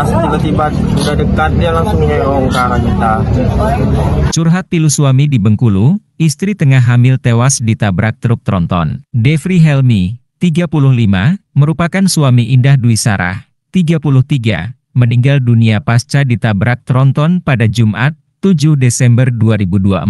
pas tiba-tiba sudah dekat dia langsung nyerong ke arah kita. Curhat pilu suami di Bengkulu, istri tengah hamil tewas ditabrak truk tronton. Devri Helmi, 35, merupakan suami Indah Dwi Sarah, 33, meninggal dunia pasca ditabrak tronton pada Jumat, 7 Desember 2024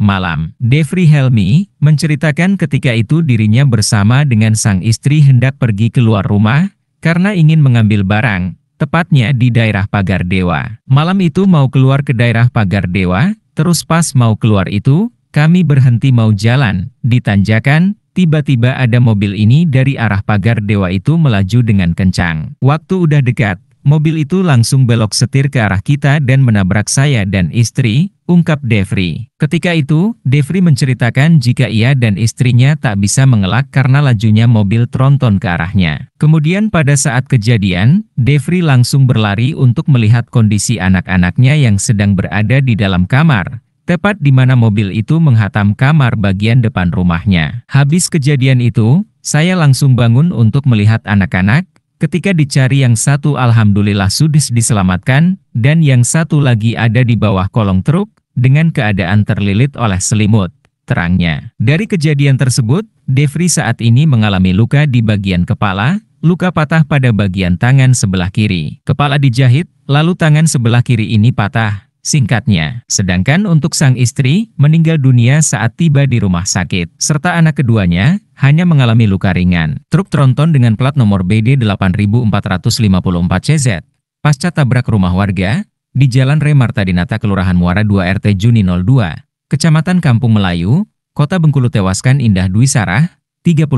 malam. Devri Helmi menceritakan ketika itu dirinya bersama dengan sang istri hendak pergi keluar rumah karena ingin mengambil barang tepatnya di daerah pagar dewa. Malam itu mau keluar ke daerah pagar dewa, terus pas mau keluar itu, kami berhenti mau jalan, ditanjakan, tiba-tiba ada mobil ini dari arah pagar dewa itu melaju dengan kencang. Waktu udah dekat, Mobil itu langsung belok setir ke arah kita dan menabrak saya dan istri, ungkap Devri. Ketika itu, Devri menceritakan jika ia dan istrinya tak bisa mengelak karena lajunya mobil tronton ke arahnya. Kemudian pada saat kejadian, Devri langsung berlari untuk melihat kondisi anak-anaknya yang sedang berada di dalam kamar, tepat di mana mobil itu menghatam kamar bagian depan rumahnya. Habis kejadian itu, saya langsung bangun untuk melihat anak-anak, Ketika dicari yang satu Alhamdulillah Sudis diselamatkan, dan yang satu lagi ada di bawah kolong truk, dengan keadaan terlilit oleh selimut, terangnya. Dari kejadian tersebut, Devri saat ini mengalami luka di bagian kepala, luka patah pada bagian tangan sebelah kiri. Kepala dijahit, lalu tangan sebelah kiri ini patah. Singkatnya, sedangkan untuk sang istri, meninggal dunia saat tiba di rumah sakit, serta anak keduanya, hanya mengalami luka ringan. Truk tronton dengan plat nomor BD 8454 CZ, pasca tabrak rumah warga, di Jalan Remarta Dinata Kelurahan Muara 2 RT Juni 02, Kecamatan Kampung Melayu, Kota Bengkulu tewaskan Indah Dwi Sarah, 33,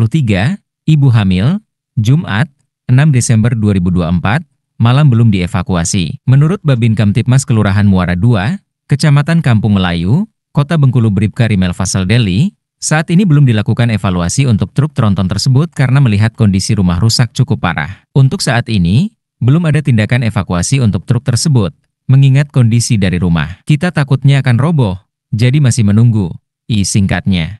Ibu Hamil, Jumat, 6 Desember 2024, malam belum dievakuasi. Menurut Babin Kamtipmas Kelurahan Muara II, Kecamatan Kampung Melayu, Kota Bengkulu Bribka Rimel Fasal Deli, saat ini belum dilakukan evaluasi untuk truk tronton tersebut karena melihat kondisi rumah rusak cukup parah. Untuk saat ini, belum ada tindakan evakuasi untuk truk tersebut, mengingat kondisi dari rumah. Kita takutnya akan roboh, jadi masih menunggu. I singkatnya.